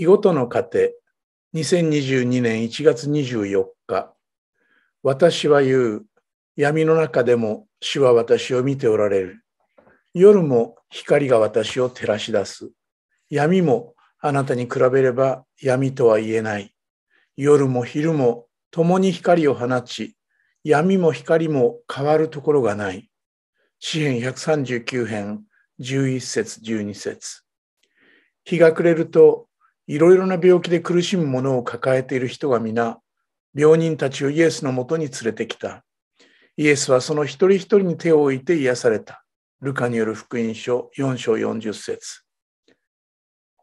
日ごとの糧2022年1月24日私は言う闇の中でも主は私を見ておられる夜も光が私を照らし出す闇もあなたに比べれば闇とは言えない夜も昼も共に光を放ち闇も光も変わるところがない詩編139編11節12節日が暮れるといろいろな病気で苦しむ者を抱えている人が皆、病人たちをイエスのもとに連れてきた。イエスはその一人一人に手を置いて癒された。ルカによる福音書4章40節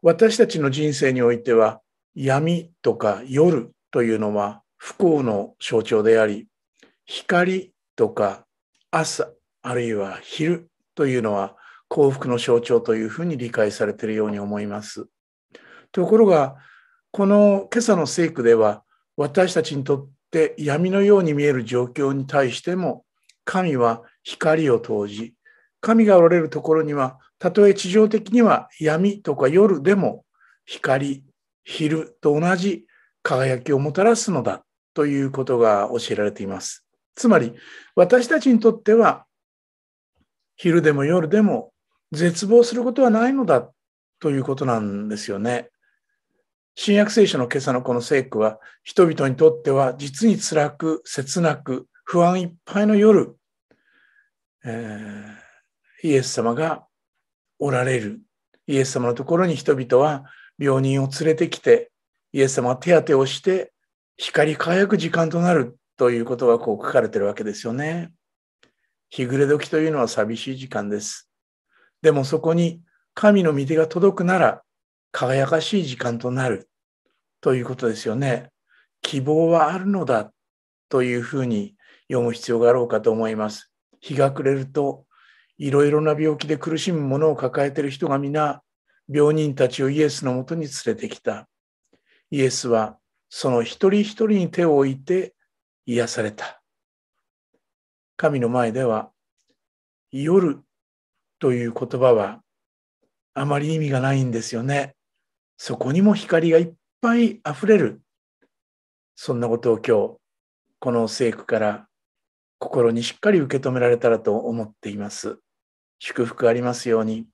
私たちの人生においては、闇とか夜というのは不幸の象徴であり、光とか朝、あるいは昼というのは幸福の象徴というふうに理解されているように思います。ところが、この今朝の聖句では、私たちにとって闇のように見える状況に対しても、神は光を投じ、神がおられるところには、たとえ地上的には闇とか夜でも光、昼と同じ輝きをもたらすのだということが教えられています。つまり私たちにとっては昼でも夜でも絶望することはないのだということなんですよね。新約聖書の今朝のこの聖句は、人々にとっては実に辛く、切なく、不安いっぱいの夜、えー、イエス様がおられる。イエス様のところに人々は病人を連れてきて、イエス様は手当てをして、光り輝く時間となるということがこう書かれてるわけですよね。日暮れ時というのは寂しい時間です。でもそこに神の御手が届くなら輝かしい時間となる。ということですよね。希望はあるのだというふうに読む必要があろうかと思います。日が暮れると、いろいろな病気で苦しむものを抱えている人が皆、病人たちをイエスのもとに連れてきた。イエスは、その一人一人に手を置いて癒された。神の前では、夜という言葉は、あまり意味がないんですよね。そこにも光が一ぱいあふれる。そんなことを今日、この聖句から心にしっかり受け止められたらと思っています。祝福ありますように。